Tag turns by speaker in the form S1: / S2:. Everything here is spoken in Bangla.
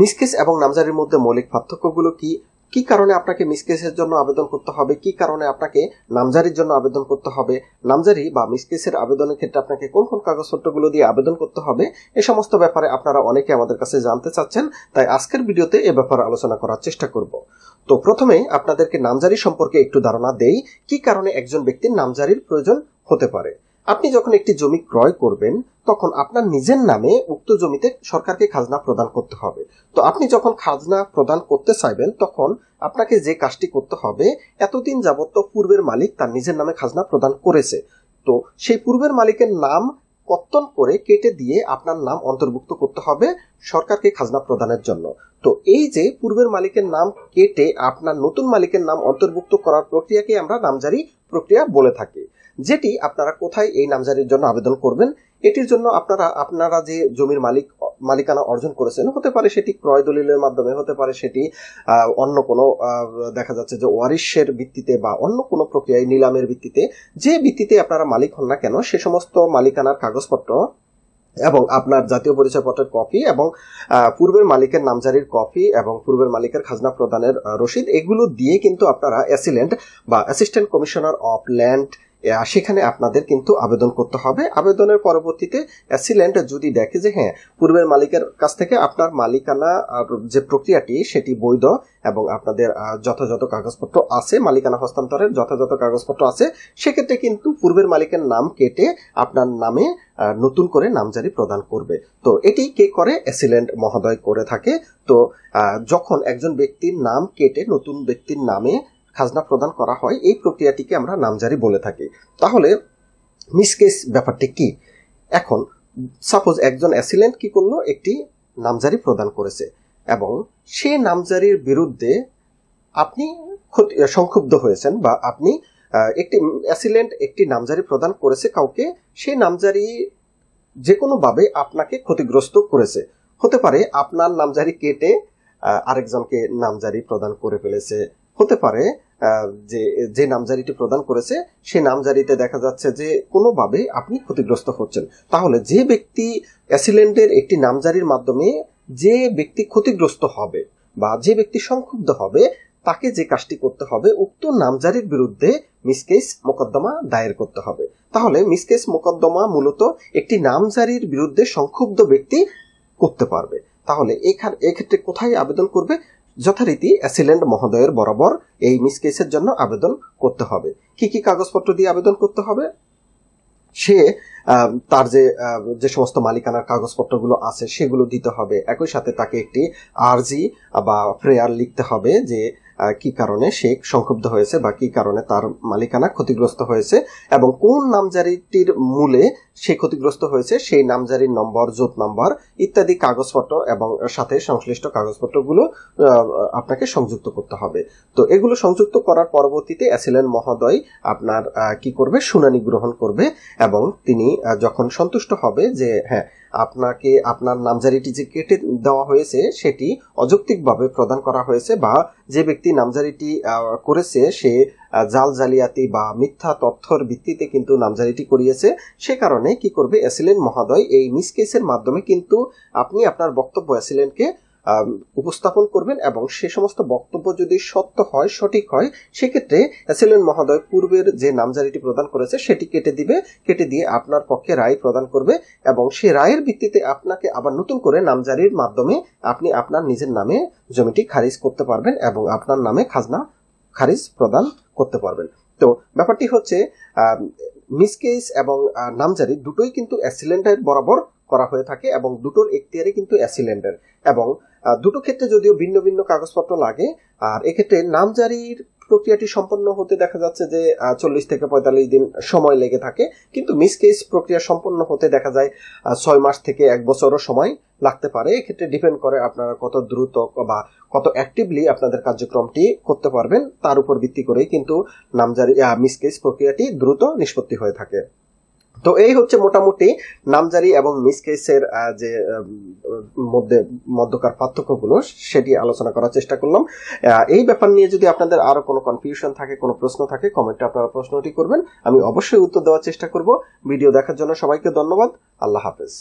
S1: মিসকেস এবং নামজারির মধ্যে মৌলিক পার্থক্যগুলো কি কি কারণে আপনাকে মিসকেসের জন্য আবেদন করতে হবে কি কারণে আপনাকে নামজারির জন্য আবেদন করতে হবে নামজারি বা মিসকেসের আবেদনের ক্ষেত্রে আপনাকে কোন কোন কাগজপত্রগুলো দিয়ে আবেদন করতে হবে এ সমস্ত ব্যাপারে আপনারা অনেকে আমাদের কাছে জানতে চাচ্ছেন তাই আজকের ভিডিওতে এ ব্যাপারে আলোচনা করার চেষ্টা করব তো প্রথমে আপনাদেরকে নামজারি সম্পর্কে একটু ধারণা দেই কি কারণে একজন ব্যক্তির নামজারির প্রয়োজন হতে পারে আপনি যখন একটি জমি ক্রয় করবেন তখন আপনার নিজের নামে উক্ত জমিতে সরকারকে খাজনা প্রদান করতে হবে তো আপনি যখন খাজনা প্রদান করতে চাইবেন তখন আপনাকে যে কাজটি করতে হবে এতদিন যাবত পূর্বের মালিক তার নিজের নামে খাজনা প্রদান করেছে তো সেই পূর্বের মালিকের নাম কর্তন করে কেটে দিয়ে আপনার নাম অন্তর্ভুক্ত করতে হবে সরকারকে খাজনা প্রদানের জন্য তো এই যে পূর্বের মালিকের নাম কেটে আপনার নতুন মালিকের নাম অন্তর্ভুক্ত করার প্রক্রিয়াকে আমরা নামজারি প্রক্রিয়া বলে থাকি যেটি আপনারা কোথায় এই নামজারির জন্য আবেদন করবেন এটির জন্য আপনারা আপনারা যে জমির মালিক মালিকানা অর্জন করেছেন হতে পারে সেটি ক্রয় দলিলের মাধ্যমে হতে পারে সেটি অন্য কোনো দেখা যাচ্ছে যে ওয়ারিশের ভিত্তিতে বা অন্য কোনো প্রক্রিয়ায় নিলামের ভিত্তিতে যে ভিত্তিতে আপনারা মালিক হন না কেন সে সমস্ত মালিকানার কাগজপত্র এবং আপনার জাতীয় পরিচয়পত্রের কপি এবং পূর্বের মালিকের নামজারির কপি এবং পূর্বের মালিকের খাজনা প্রদানের রসিদ এগুলো দিয়ে কিন্তু আপনারা অ্যাসিলেন্ট বা অ্যাসিস্ট্যান্ট কমিশনার অফ ল্যান্ড সেখানে আপনাদের কিন্তু আবেদন করতে হবে আবেদনের পরবর্তীতে অ্যাসিলেন্ট যদি দেখে যে হ্যাঁ পূর্বের মালিকের কাছ থেকে আপনার মালিকানা যে প্রক্রিয়াটি সেটি বৈধ এবং আপনাদের যথাযথ কাগজপত্র আছে মালিকানা হস্তান্তরের যথাযথ কাগজপত্র আছে সেক্ষেত্রে কিন্তু পূর্বের মালিকের নাম কেটে আপনার নামে নতুন করে নামজারি প্রদান করবে তো এটি কে করে অ্যাসিলেন্ট মহোদয় করে থাকে তো যখন একজন ব্যক্তির নাম কেটে নতুন ব্যক্তির নামে খাজনা প্রদান করা হয় এই প্রক্রিয়াটিকে আমরা নামজারি বলে থাকি তাহলে মিসকেস ব্যাপারটি কি এখন সাপোজ একজন অ্যাসিলেন্ট কি করলো একটি নামজারি প্রদান করেছে এবং সে নামজারির বিরুদ্ধে আপনি সংক্ষুব্ধ হয়েছেন বা আপনি একটি অ্যাসিলেন্ট একটি নামজারি প্রদান করেছে কাউকে সেই নামজারি যে কোনোভাবে আপনাকে ক্ষতিগ্রস্ত করেছে হতে পারে আপনার নামজারি কেটে আরেকজনকে নামজারি প্রদান করে ফেলেছে হতে পারে যে যে নামজারিটি প্রদান করেছে সেই নামজারিতে দেখা যাচ্ছে যে কোনোভাবে আপনি ক্ষতিগ্রস্ত হচ্ছেন তাহলে যে ব্যক্তি অ্যাসিলেন্টের একটি নামজারির মাধ্যমে যে ব্যক্তি ক্ষতিগ্রস্ত হবে বা যে ব্যক্তি সংক্ষুব্ধ হবে তাকে যে কাজটি করতে হবে উক্ত নামজারির বিরুদ্ধে মিসকেস মোকদ্দমা দায়ের করতে হবে তাহলে মিসকেস মোকদ্দমা মূলত একটি নামজারির বিরুদ্ধে সংক্ষুব্ধ ব্যক্তি করতে পারবে তাহলে এক্ষেত্রে কোথায় আবেদন করবে যথারীতি অ্যাসিলেন্ট মহোদয়ের বরাবর এই মিসকেসের জন্য আবেদন করতে হবে কি কি কাগজপত্র দিয়ে আবেদন করতে হবে সে তার যে যে সমস্ত মালিকানার কাগজপত্রগুলো আছে সেগুলো দিতে হবে একই সাথে তাকে একটি আরজি বা প্রেয়ার লিখতে হবে যে কি কারণে সে সংক্ষুব্ধ হয়েছে বা কি কারণে তার মালিকানা ক্ষতিগ্রস্ত হয়েছে এবং কোন নামজারিটির মূলে সে ক্ষতিগ্রস্ত হয়েছে সেই নামজারির নম্বর জোট নম্বর ইত্যাদি কাগজপত্র এবং সাথে সংশ্লিষ্ট কাগজপত্রগুলো আপনাকে সংযুক্ত করতে হবে তো এগুলো সংযুক্ত করার পরবর্তীতে অ্যাসিলেন মহোদয় আপনার কি করবে শুনানি গ্রহণ করবে এবং তিনি যখন সন্তুষ্ট হবে যে হ্যাঁ আপনাকে আপনার নামজারিটি যে কেটে দেওয়া হয়েছে সেটি অযৌক্তিকভাবে প্রদান করা হয়েছে বা যে ব্যক্তি নামজারিটি করেছে সে জাল জালিয়াতি বা মিথ্যা তথ্যর ভিত্তিতে কিন্তু নামজারিটি করিয়েছে সে কারণে কি করবে অ্যাসিলেন্ট মহাদয় এই মিস কেসের মাধ্যমে কিন্তু আপনি আপনার বক্তব্য অ্যাসিলেন্টকে উপস্থাপন করবেন এবং সে সমস্ত বক্তব্য যদি সত্য হয় সঠিক হয় সেক্ষেত্রে অ্যাসিলেন্ট মহাদয় পূর্বের যে নামজারিটি প্রদান করেছে সেটি কেটে দিবে কেটে দিয়ে আপনার পক্ষে রায় প্রদান করবে এবং সে রায়ের ভিত্তিতে আপনাকে আবার নতুন করে নামজারির মাধ্যমে আপনি আপনার নিজের নামে জমিটি খারিজ করতে পারবেন এবং আপনার নামে খাজনা খারিজ প্রদান করতে পারবেন তো ব্যাপারটি হচ্ছে মিসকেস এবং নামজারি দুটোই কিন্তু অ্যাসিলেন্ডার বরাবর করা হয়ে থাকে এবং দুটোর এখতিয়ারে কিন্তু অ্যাসিলেন্ডার এবং দুটো ক্ষেত্রে যদিও ভিন্ন ভিন্ন কাগজপত্র লাগে আর এক্ষেত্রে নামজারির প্রক্রিয়াটি সম্পন্ন হতে দেখা যাচ্ছে যে চল্লিশ থেকে পঁয়তাল্লিশ দিন সময় লেগে থাকে কিন্তু মিসকেস প্রক্রিয়া সম্পন্ন হতে দেখা যায় ছয় মাস থেকে এক বছরও সময় লাগতে পারে এক্ষেত্রে ডিপেন্ড করে আপনারা কত দ্রুত বা কত অ্যাক্টিভলি আপনাদের কার্যক্রমটি করতে পারবেন তার উপর ভিত্তি করেই কিন্তু নামজারি মিসকেস প্রক্রিয়াটি দ্রুত নিষ্পত্তি হয়ে থাকে তো এই হচ্ছে মোটামুটি নামজারি এবং মিসকেসের যে মধ্যে মধ্যকার পার্থক্যগুলো সেটি আলোচনা করার চেষ্টা করলাম এই ব্যাপার নিয়ে যদি আপনাদের আরো কোনো কনফিউশন থাকে কোনো প্রশ্ন থাকে কমেন্টে আপনারা প্রশ্নটি করবেন আমি অবশ্যই উত্তর দেওয়ার চেষ্টা করব ভিডিও দেখার জন্য সবাইকে ধন্যবাদ আল্লাহ হাফেজ